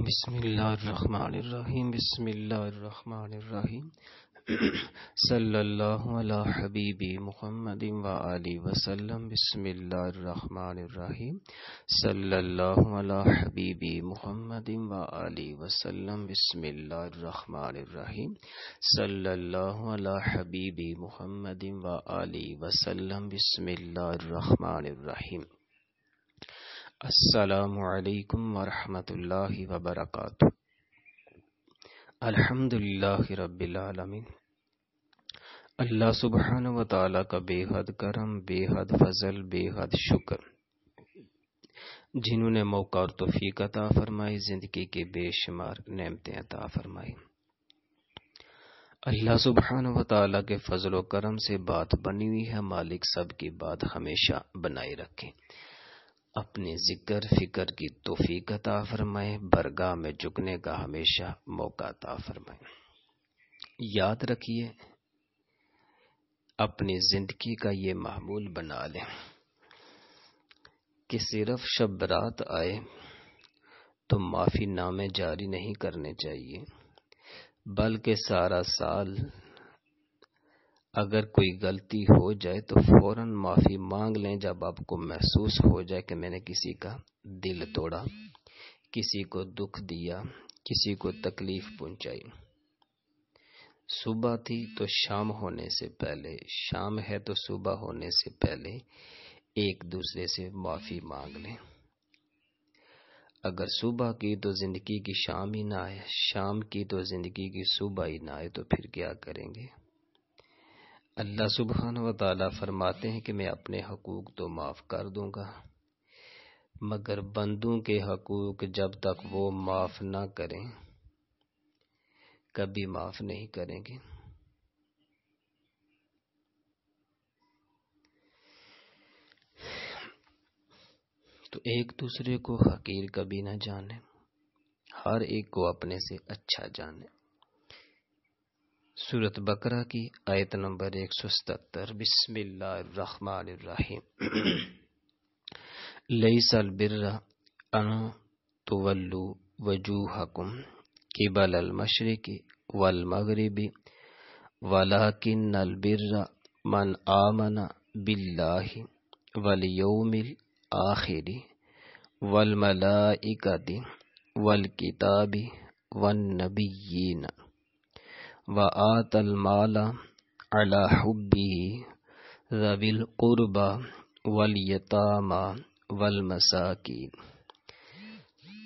बिसमीम बिसमीम सल्ला हबीबी मोहम्मद वाली वसल्लम बिसमीम सल्ला हबीबी मोहम्मद वाली वसल्लम बिसमीम सल्ला हबीबी व वाली वसल्लम बिसमीम असलकम वरहमल वबरक अल्हम्दुलिल्लाह रबालमीन अल्लाह सुबहान व ताली का बेहद करम बेहद फजल बेहद शुक्र जिन्होंने मौका और तोफ़ीक अता फरमाई ज़िंदगी के बेशुमार नेमतें अता फरमाई अल्लाह सुबहान व ताली के फजल करम से बात बनी हुई है मालिक सब की बात हमेशा बनाए रखें अपनी जिक्र फिक्र की तोफीक अता फरमाए बरगाह में झुकने का हमेशा मौका अता फरमाए याद रखिए अपनी जिंदगी का ये मामूल बना लें कि सिर्फ शब रात आए तो माफी नामे जारी नहीं करने चाहिए बल्कि सारा साल अगर कोई गलती हो जाए तो फौरन माफ़ी मांग लें जब आपको महसूस हो जाए कि मैंने किसी का दिल तोड़ा किसी को दुख दिया किसी को तकलीफ पहुंचाई सुबह थी तो शाम होने से पहले शाम है तो सुबह होने से पहले एक दूसरे से माफ़ी मांग लें अगर सुबह की तो ज़िंदगी की शाम ही ना आए शाम की तो ज़िंदगी की सुबह ही ना आए तो फिर क्या करेंगे अल्लाह सुबहान व ताला फरमाते हैं कि मैं अपने हकूक़ तो माफ़ कर दूंगा मगर बंदों के हकूक़ जब तक वो माफ़ ना करें कभी माफ़ नहीं करेंगे तो एक दूसरे को हकीर कभी ना जाने हर एक को अपने से अच्छा जाने सूरत बकरा की आयत नंबर एक सौ सतर लई लईसल बिर्रा अन तुवल्लु वजूहकुम किबल अल मशरक़ी वल मगरिबी वलाकिन अल बिर्रा मन आमना बिल्ला वल आखिरी वल मलाइकति वल किताबी वन नबीना وآت المال على حبه ذوي القربى واليتامى والمساكين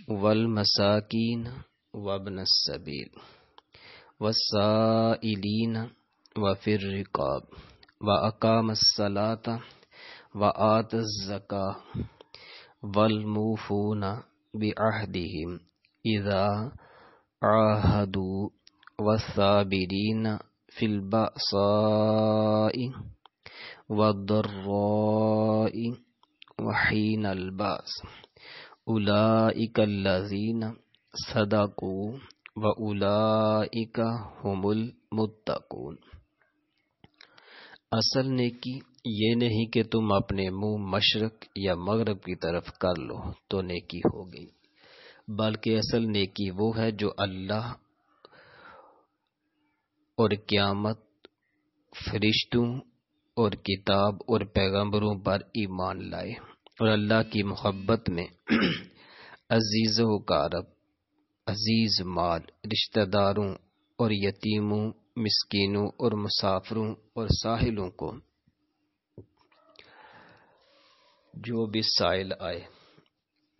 والمساكين وابن السبيل والسائلين وفي الرقاب وأقام الصلاة وآت الزكاة والموفون بعهدهم إذا عاهدوا والثابرين في البأساء والضراء وحين البأس أولئك الذين صدقوا وأولئك هم المتقون اصل نیکی یہ نہیں کہ تم اپنے منہ مشرق یا مغرب کی طرف کر لو تو نیکی ہو گئی بلکہ اصل نیکی وہ ہے جو اللہ और क़्यामत फरिश्तों और किताब और पैगंबरों पर ईमान लाए और अल्लाह की मोहब्बत में अजीज़ों वकारब अजीज़ माल रिश्तेदारों और यतीमों मिसकीनों और मुसाफरों और साहिलों को जो भी साइल आए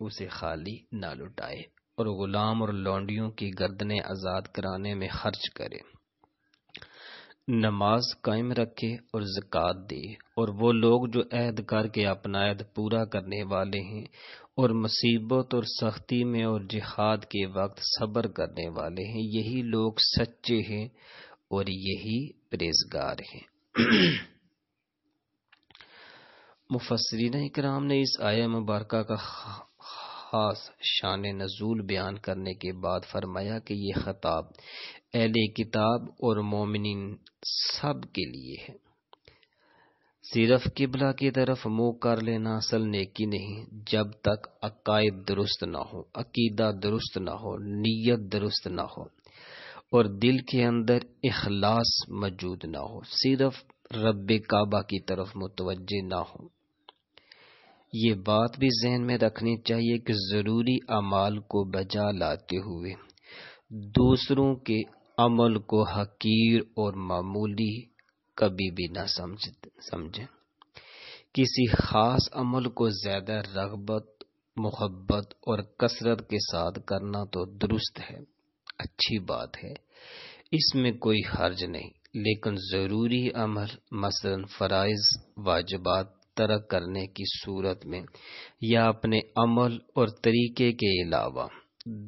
उसे खाली ना लुटाए और गुलाम और लौंडियों की गर्दनें आज़ाद कराने में खर्च करे नमाज कायम रखे और जक़ात दे और वो लोग जो अहद करके अपना अहद पूरा करने वाले हैं और मुसीबत और सख्ती में और जिहाद के वक्त सब्र करने वाले हैं यही लोग सच्चे हैं और यही परहेजगार हैं मुफसरीन कराम ने इस आया मुबारक का खास शान नजूल बयान करने के बाद फरमाया कि यह ख़ताब अहल किताब और मोमिन सब के लिए है सिर्फ किबला की तरफ मुंह कर लेना असल नेकी नहीं जब तक अकायद दुरुस्त ना हो अकीदा दुरुस्त ना हो नीयत दुरुस्त ना हो और दिल के अंदर इखलास मौजूद ना हो सिर्फ रब काबा की तरफ मुतवजे ना हो ये बात भी जहन में रखनी चाहिए कि ज़रूरी अमाल को बजा लाते हुए दूसरों के अमल को हकीर और मामूली कभी भी ना समझ समझें किसी ख़ास अमल को ज़्यादा रगबत मोहब्बत और कसरत के साथ करना तो दुरुस्त है अच्छी बात है इसमें कोई हर्ज नहीं लेकिन ज़रूरी अमल मसलन फ़रज़ वाजबात तरक करने की सूरत में या अपने अमल और तरीके के अलावा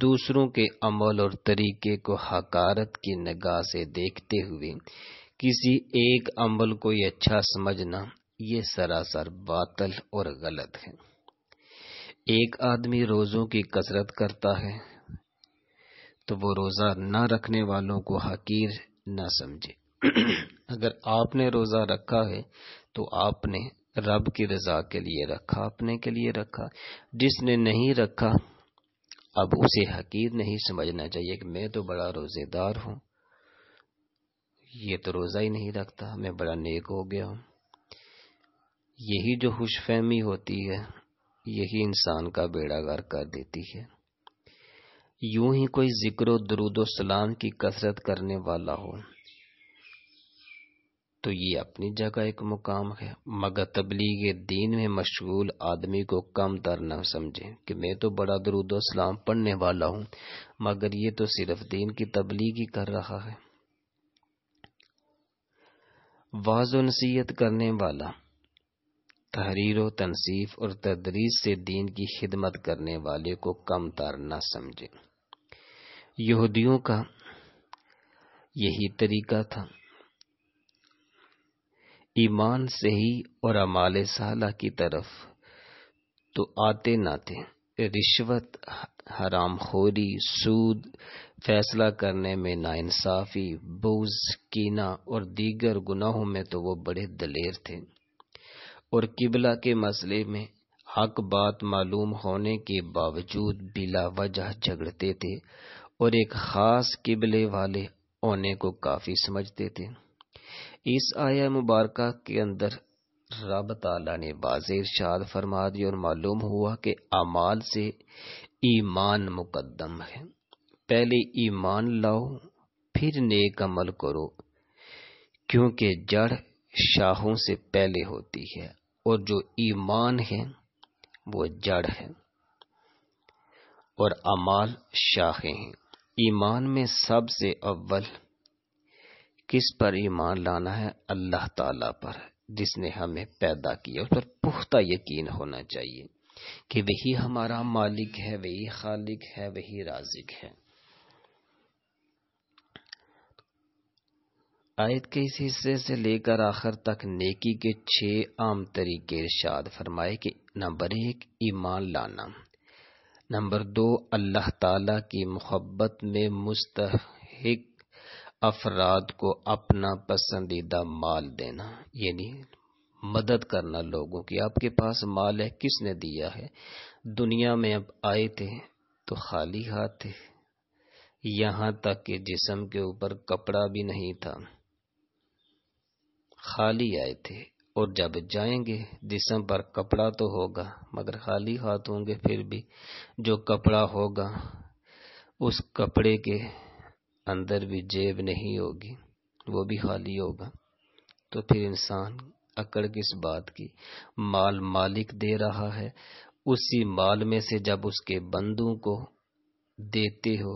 दूसरों के अमल और तरीके को हकारत की निगाह से देखते हुए किसी एक अमल को ही अच्छा समझना ये सरासर बातल और गलत है एक आदमी रोज़ों की कसरत करता है तो वो रोज़ा न रखने वालों को हकीर न समझे अगर आपने रोज़ा रखा है तो आपने रब की रजा के लिए रखा अपने के लिए रखा जिसने नहीं रखा अब उसे हकीर नहीं समझना चाहिए कि मैं तो बड़ा रोजेदार हूं ये तो रोज़ा ही नहीं रखता मैं बड़ा नेक हो गया हूं यही जो खुश फहमी होती है यही इंसान का बेड़ा गार कर देती है यूं ही कोई जिक्र दरूद सलाम की कसरत करने वाला हो तो ये अपनी जगह एक मुकाम है मगर तबलीग दीन में मशगूल आदमी को कम तर न समझे कि मैं तो बड़ा दरुद सलाम पढ़ने वाला हूँ मगर ये तो सिर्फ दीन की तबलीग ही कर रहा है वाज नसीहत करने वाला तहरीर व तनसीफ और तदरीस से दीन की खिदमत करने वाले को कम तर न समझे यहूदियों का यही तरीका था ईमान से ही और अमाल साला की तरफ तो आते ना थे रिश्वत हराम खोरी सूद फैसला करने में नाइंसाफ़ी बोझ कीना और दीगर गुनाहों में तो वो बड़े दलेर थे और किबला के मसले में हक बात मालूम होने के बावजूद बिला वजह झगड़ते थे और एक ख़ास किबले वाले होने को काफ़ी समझते थे इस आया मुबारक के अंदर रब तला ने वाज शाद फरमा दी और मालूम हुआ कि अमाल से ईमान मुकदम है पहले ईमान लाओ फिर नेक अमल करो क्योंकि जड़ शाहों से पहले होती है और जो ईमान है वो जड़ है और अमाल शाखें हैं ईमान में सबसे अव्वल किस पर ईमान लाना है अल्लाह ताला पर जिसने हमें पैदा किया उस पर पुख्ता यकीन होना चाहिए कि वही हमारा मालिक है वही खालिक है वही राजिक है आयत के इस हिस्से से लेकर आखिर तक नेकी के छह आम तरीके इरशाद फरमाए कि नंबर एक ईमान लाना नंबर दो अल्लाह ताला की मोहब्बत में मुस्तक अफराद को अपना पसंदीदा माल देना यानी मदद करना लोगों की आपके पास माल है किसने दिया है दुनिया में अब आए थे तो खाली हाथ थे यहां तक कि जिसम के ऊपर कपड़ा भी नहीं था खाली आए थे और जब जाएंगे जिसम पर कपड़ा तो होगा मगर खाली हाथ होंगे फिर भी जो कपड़ा होगा उस कपड़े के अंदर भी जेब नहीं होगी वो भी खाली होगा तो फिर इंसान अकड़ किस बात की माल मालिक दे रहा है उसी माल में से जब उसके बंदों को देते हो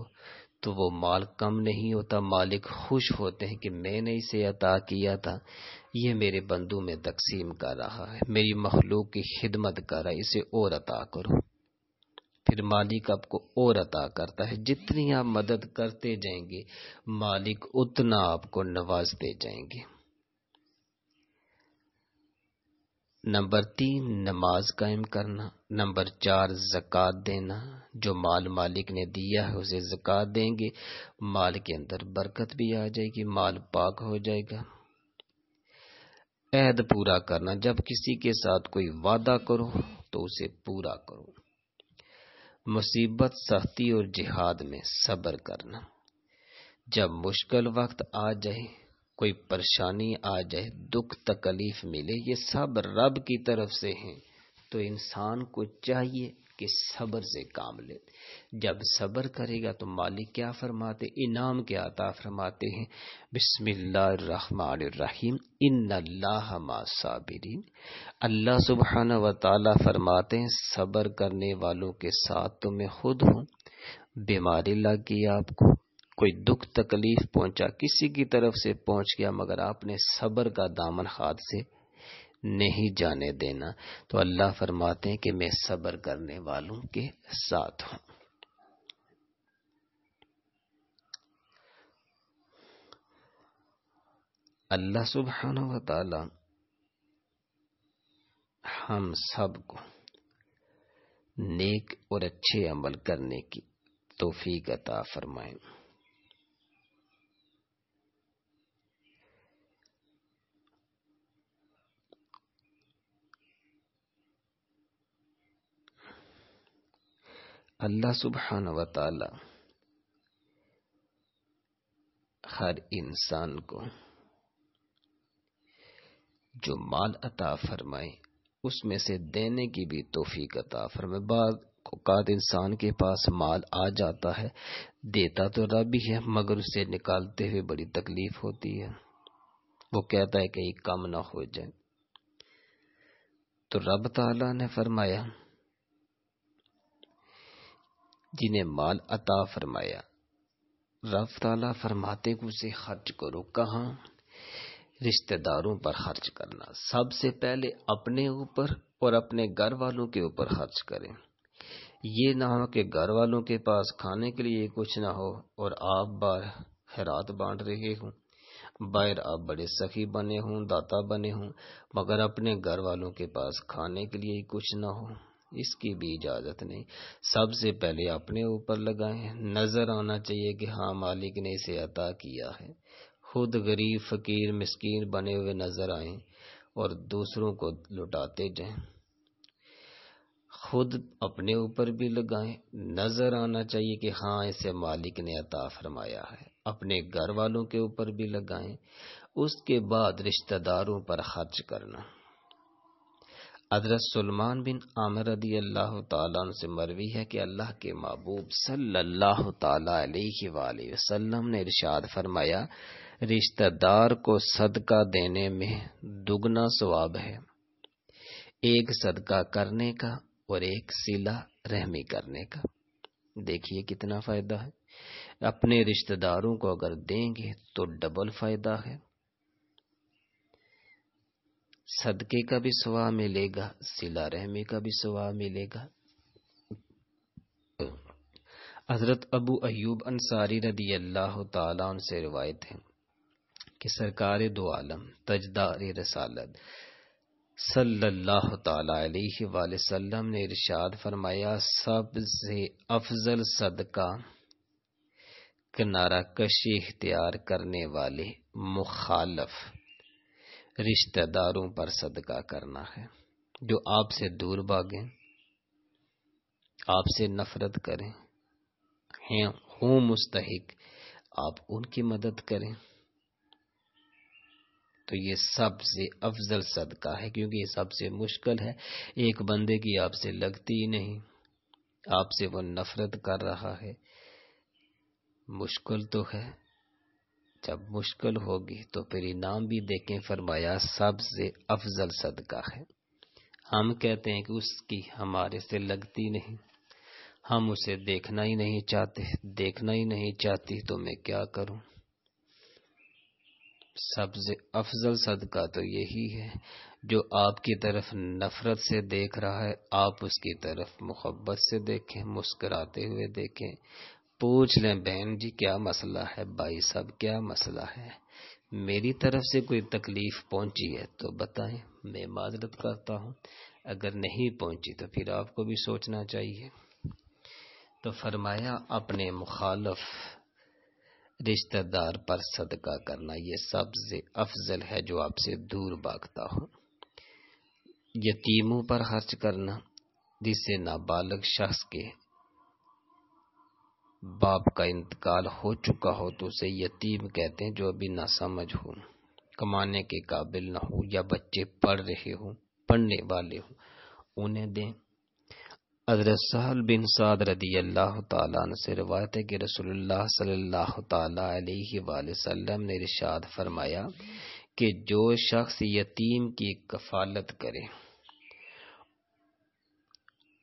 तो वो माल कम नहीं होता मालिक खुश होते हैं कि मैंने इसे अता किया था ये मेरे बंदू में तकसीम कर रहा है मेरी मखलूक की खिदमत कर रहा है इसे और अता करो फिर मालिक आपको और अता करता है जितनी आप मदद करते जाएंगे मालिक उतना आपको नवाजते जाएंगे नंबर तीन नमाज कायम करना नंबर चार जक़ात देना जो माल मालिक ने दिया है उसे जक़ात देंगे माल के अंदर बरकत भी आ जाएगी माल पाक हो जाएगा ऐद पूरा करना जब किसी के साथ कोई वादा करो तो उसे पूरा करो मुसीबत सख्ती और जिहाद में सब्र करना जब मुश्किल वक्त आ जाए कोई परेशानी आ जाए दुख तकलीफ मिले ये सब रब की तरफ से हैं तो इंसान को चाहिए कि सबर से काम ले जब सबर करेगा तो मालिक क्या फरमाते इनाम के आता फरमाते हैं बिस्मिल्लाहिर्रहमानिर्रहीम इन साबरीन अल्लाह सुबहान व ताला फरमाते हैं सबर करने वालों के साथ तो मैं खुद हूँ बीमारी लग गई आपको कोई दुख तकलीफ पहुंचा किसी की तरफ से पहुंच गया मगर आपने सबर का दामन हाथ से नहीं जाने देना तो अल्लाह फरमाते हैं कि मैं सब्र करने वालों के साथ हूं अल्लाह सुबहान वाला हम सब को नेक और अच्छे अमल करने की तोफीक अता फरमाएं अल्लाह सुबहान व हर इंसान को जो माल अता फरमाए उसमें से देने की भी तोफीक अता फरमाए बाद औकात इंसान के पास माल आ जाता है देता तो रब ही है मगर उसे निकालते हुए बड़ी तकलीफ होती है वो कहता है कहीं कम ना हो जाए तो रब ताला ने फरमाया जिन्हें माल अता फरमाया रफ ताला फरमाते उसे खर्च करो कहा रिश्तेदारों पर खर्च करना सबसे पहले अपने ऊपर और अपने घर वालों के ऊपर खर्च करें ये ना हो कि घर वालों के पास खाने के लिए कुछ ना हो और आप बार खैरात बांट रहे हों बाहर आप बड़े सखी बने हों दाता बने हों मगर अपने घर वालों के पास खाने के लिए कुछ ना हो इसकी भी इजाज़त नहीं सबसे पहले अपने ऊपर लगाएं नज़र आना चाहिए कि हाँ मालिक ने इसे अता किया है खुद गरीब फकीर मिस्कीन बने हुए नज़र आए और दूसरों को लुटाते जाएं खुद अपने ऊपर भी लगाएं नज़र आना चाहिए कि हाँ इसे मालिक ने अता फरमाया है अपने घर वालों के ऊपर भी लगाएं उसके बाद रिश्तेदारों पर खर्च करना हजरत सलमान बिन आमर रदी अल्लाह तन से मरवी है कि अल्लाह के महबूब सल्लल्लाहु अलैहि ने इरशाद फरमाया रिश्तेदार को सदका देने में दुगना स्वाब है एक सदका करने का और एक सिला रहमी करने का देखिए कितना फायदा है अपने रिश्तेदारों को अगर देंगे तो डबल फायदा है सदके का भी सवा मिलेगा सिला रहमी का भी सवा मिलेगा हजरत अबू अयूब अंसारी रदी अल्लाह तला से रिवायत है कि सरकार दो आलम तजदार रसालत सल्लाम ने इरशाद फरमाया सबसे अफजल सदका किनारा कशी इख्तियार करने वाले मुखालफ रिश्तेदारों पर सदका करना है जो आपसे दूर भागें आपसे नफरत करें हैं हो मुस्तक आप उनकी मदद करें तो ये सबसे अफजल सदका है क्योंकि ये सबसे मुश्किल है एक बंदे की आपसे लगती ही नहीं आपसे वो नफरत कर रहा है मुश्किल तो है जब मुश्किल होगी तो फिर इनाम भी देखें फरमाया सबसे अफजल सदका है हम कहते हैं कि उसकी हमारे से लगती नहीं हम उसे देखना ही नहीं चाहते देखना ही नहीं चाहती तो मैं क्या करूं सबसे अफजल सदका तो यही है जो आपकी तरफ नफरत से देख रहा है आप उसकी तरफ मोहब्बत से देखें मुस्कुराते हुए देखें पूछ लें बहन जी क्या मसला है भाई साहब क्या मसला है मेरी तरफ से कोई तकलीफ पहुंची है तो बताएं मैं माजरत करता हूं अगर नहीं पहुंची तो फिर आपको भी सोचना चाहिए तो फरमाया अपने मुखालफ रिश्तेदार पर सदका करना ये सबसे अफजल है जो आपसे दूर भागता हो यतीमों पर खर्च करना जिससे नाबालग शख्स के बाप का इंतकाल हो चुका हो तो उसे यतीम कहते हैं जो अभी ना समझ हो कमाने के काबिल ना हो या बच्चे पढ़ रहे हो पढ़ने वाले हो उन्हें दें बिन साद से रवायत है कि ने इरशाद फरमाया कि जो शख्स यतीम की कफालत करे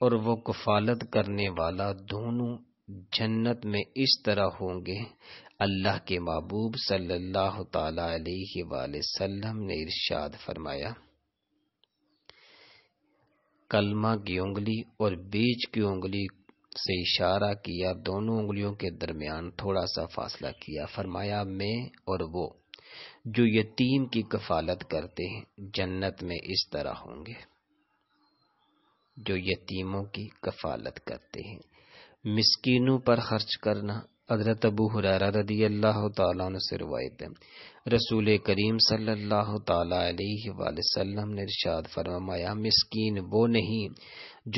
और वो कफालत करने वाला दोनों जन्नत में इस तरह होंगे अल्लाह के महबूब सल्लल्लाहु ने इर्शाद फरमाया कलमा की उंगली और बीज की उंगली से इशारा किया दोनों उंगलियों के दरमियान थोड़ा सा फासला किया फरमाया मैं और वो जो यतीम की कफालत करते हैं जन्नत में इस तरह होंगे जो यतीमों की कफालत करते हैं मिसकीनों पर खर्च करना हजरत अबू हुररा रदी अल्लाह से रवायत है रसूल करीम सल्लल्लाहु अलैहि वसल्लम ने इरशाद फरमाया मिसकीन वो नहीं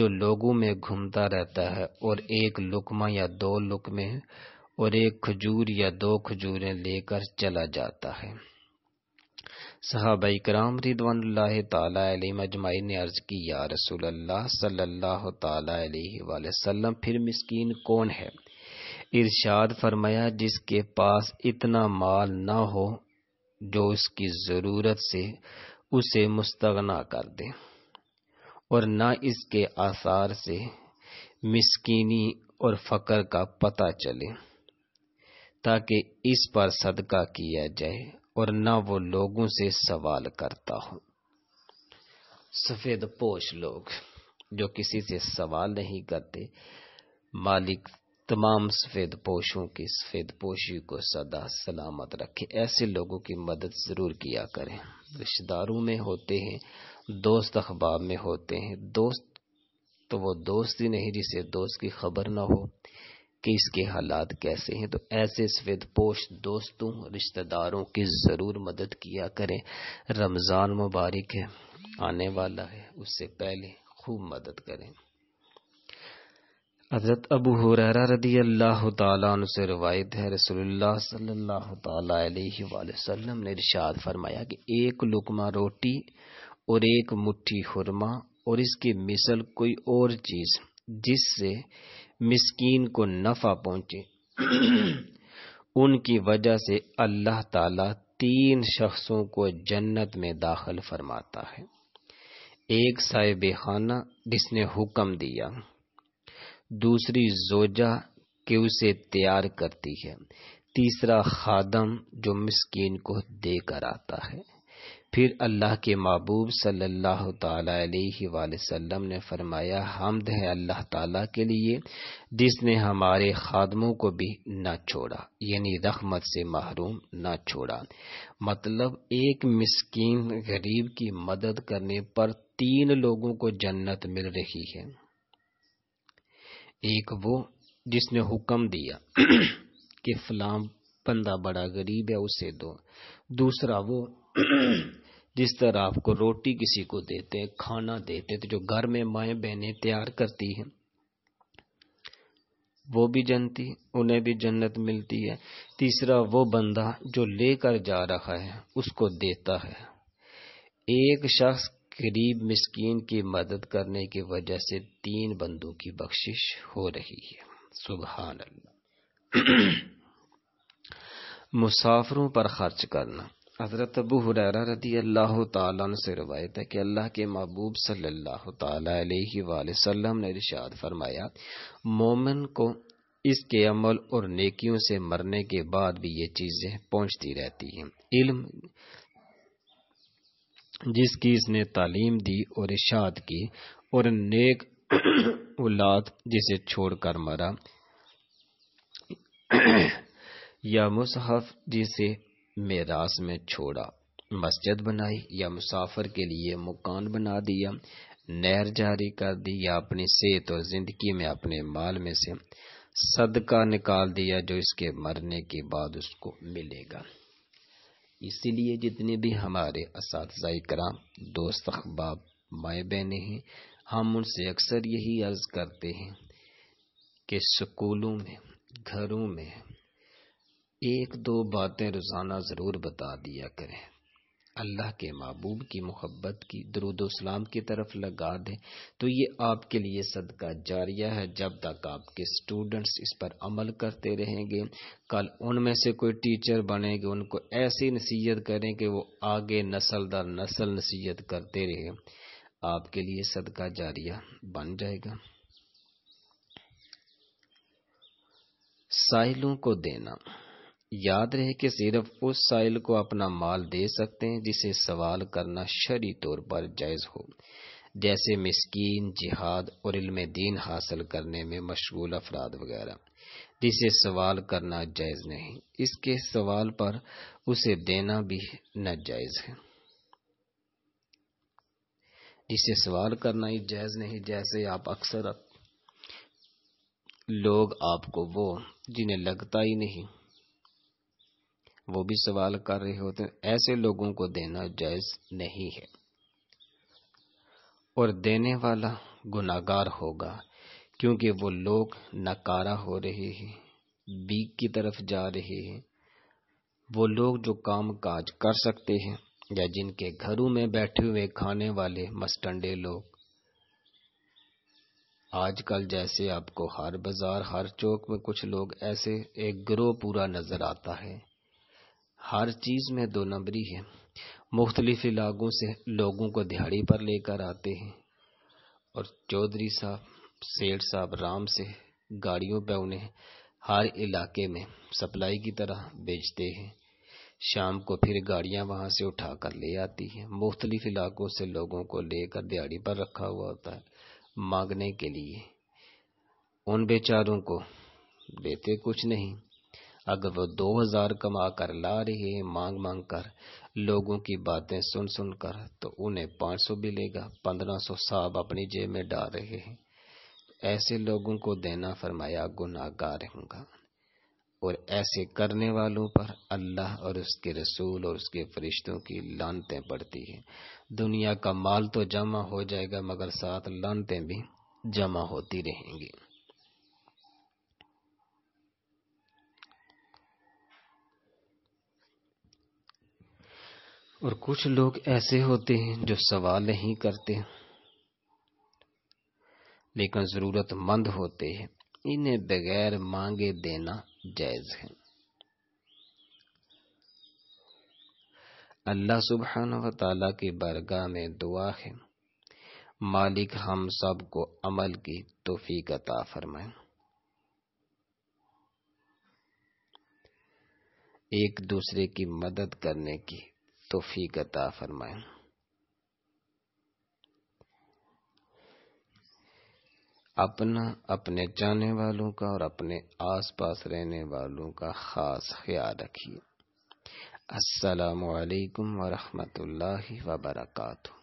जो लोगों में घूमता रहता है और एक लुकमा या दो लुकमे और एक खजूर या दो खजूरें लेकर चला जाता है सहाबाई कराम रिदवान ने अर्ज की या रसूल फिर मिसकीन कौन है इरशाद फरमाया जिसके पास इतना माल न हो जो उसकी ज़रूरत से उसे मुस्तगना कर दे और न इसके आसार से मिसकीनी और फ़कर का पता चले ताकि इस पर सदका किया जाए और न वो लोगों से सवाल करता हूं सफेद पोश लोग जो किसी से सवाल नहीं करते मालिक तमाम सफेद पोशों की सफेद पोशी को सदा सलामत रखे ऐसे लोगों की मदद जरूर किया करें रिश्तेदारों में होते हैं दोस्त अखबार में होते हैं दोस्त तो वो दोस्त ही नहीं जिसे दोस्त की खबर ना हो कि इसके हालात कैसे हैं तो ऐसे श्वेतपोष दोस्तों रिश्तेदारों की ज़रूर मदद किया करें रमज़ान मुबारक है आने वाला है उससे पहले खूब मदद करें हजरत अबू हुरैरा रदी अल्लाह तु से रवायत है रसोल्ला सल्लल्लाहु अलैहि वसल्लम ने इरशाद फरमाया कि एक लुकमा रोटी और एक मुट्ठी हुरमा और इसकी मिसल कोई और चीज़ जिससे मिसकीन को नफा पहुंचे उनकी वजह से अल्लाह ताला तीन शख्सों को जन्नत में दाखिल फरमाता है एक साहिब खाना जिसने हुक्म दिया दूसरी जोजा के उसे तैयार करती है तीसरा खादम जो मिसकीन को देकर आता है फिर अल्लाह के महबूब सल्लल्लाहु अलैहि वसल्लम ने फरमाया हमद है अल्लाह ताला के लिए जिसने हमारे खादमों को भी न छोड़ा यानी रहमत से महरूम न छोड़ा मतलब एक मिस्कीन गरीब की मदद करने पर तीन लोगों को जन्नत मिल रही है एक वो जिसने हुक्म दिया कि फलाम बंदा बड़ा गरीब है उसे दो दूसरा वो जिस तरह आपको रोटी किसी को देते हैं खाना देते तो जो घर में माए बहने तैयार करती हैं वो भी जनती उन्हें भी जन्नत मिलती है तीसरा वो बंदा जो लेकर जा रहा है उसको देता है एक शख्स गरीब मिस्कीन की मदद करने की वजह से तीन बंदों की बख्शिश हो रही है सुबह अल्लाह मुसाफिरों पर खर्च करना हज़रत अबू हुरैरा रदी अल्लाह तन से रवायत है कि अल्लाह के महबूब सल्लल्लाहु अलैहि वसल्लम ने इरशाद फरमाया मोमिन को इसके अमल और नेकियों से मरने के बाद भी ये चीज़ें पहुंचती रहती हैं इल्म जिसकी इसने तालीम दी और इरशाद की और नेक औलाद जिसे छोड़कर मरा या मुसहफ जिसे मेरास में छोड़ा मस्जिद बनाई या मुसाफर के लिए मकान बना दिया नहर जारी कर दी या अपनी सेहत और जिंदगी में अपने माल में से सदका निकाल दिया जो इसके मरने के बाद उसको मिलेगा इसीलिए जितने भी हमारे इसम दोस्त अखबाब माए बहने हैं हम उनसे अक्सर यही अर्ज करते हैं कि स्कूलों में घरों में एक दो बातें रोज़ाना ज़रूर बता दिया करें अल्लाह के महबूब की मोहब्बत की दरुदोसलाम की तरफ लगा दें तो ये आपके लिए सदका जारिया है जब तक आपके स्टूडेंट्स इस पर अमल करते रहेंगे कल उनमें से कोई टीचर बनेंगे उनको ऐसी नसीहत करें कि वो आगे नस्ल दर नस्ल नसीहत करते रहे आपके लिए सदका जारिया बन जाएगा साहिलों को देना याद रहे कि सिर्फ उस साइल को अपना माल दे सकते हैं जिसे सवाल करना शरी तौर पर जायज हो जैसे मिसकीन जिहाद और इल्म दीन हासिल करने में मशगूल अफराद वगैरह जिसे सवाल करना जायज नहीं इसके सवाल पर उसे देना भी नाजायज है जिसे सवाल करना ही जायज नहीं जैसे आप अक्सर लोग आपको वो जिन्हें लगता ही नहीं वो भी सवाल कर रहे होते हैं ऐसे लोगों को देना जायज नहीं है और देने वाला गुनागार होगा क्योंकि वो लोग नकारा हो रहे हैं बीक की तरफ जा रहे हैं वो लोग जो काम काज कर सकते हैं या जिनके घरों में बैठे हुए खाने वाले मस्टंडे लोग आजकल जैसे आपको हर बाजार हर चौक में कुछ लोग ऐसे एक ग्रोह पूरा नजर आता है हर चीज़ में दो नंबरी है मुख्तलिफ इलाकों से लोगों को दिहाड़ी पर लेकर आते हैं और चौधरी साहब सेठ साहब राम से गाड़ियों पर उन्हें हर इलाके में सप्लाई की तरह बेचते हैं शाम को फिर गाड़ियां वहां से उठा कर ले आती हैं मुख्तलिफ इलाकों से लोगों को लेकर दिहाड़ी पर रखा हुआ होता है मांगने के लिए उन बेचारों को देते कुछ नहीं अगर वो दो हजार कमा कर ला रहे हैं मांग मांग कर लोगों की बातें सुन सुन कर तो उन्हें पांच सौ मिलेगा पंद्रह सौ साहब अपनी जेब में डाल रहे हैं ऐसे लोगों को देना फरमाया गुनागार होगा और ऐसे करने वालों पर अल्लाह और उसके रसूल और उसके फरिश्तों की लानतें पड़ती हैं दुनिया का माल तो जमा हो जाएगा मगर साथ लानतें भी जमा होती रहेंगी और कुछ लोग ऐसे होते हैं जो सवाल नहीं करते लेकिन जरूरतमंद होते हैं इन्हें बगैर मांगे देना जायज है अल्लाह सुबहान व की बरगाह में दुआ है मालिक हम सब को अमल की तोफी का फरमाए एक दूसरे की मदद करने की तोफीक अता फरमाए अपना अपने जाने वालों का और अपने आस पास रहने वालों का ख़ास ख्याल रखिए असलकम वरहमत ला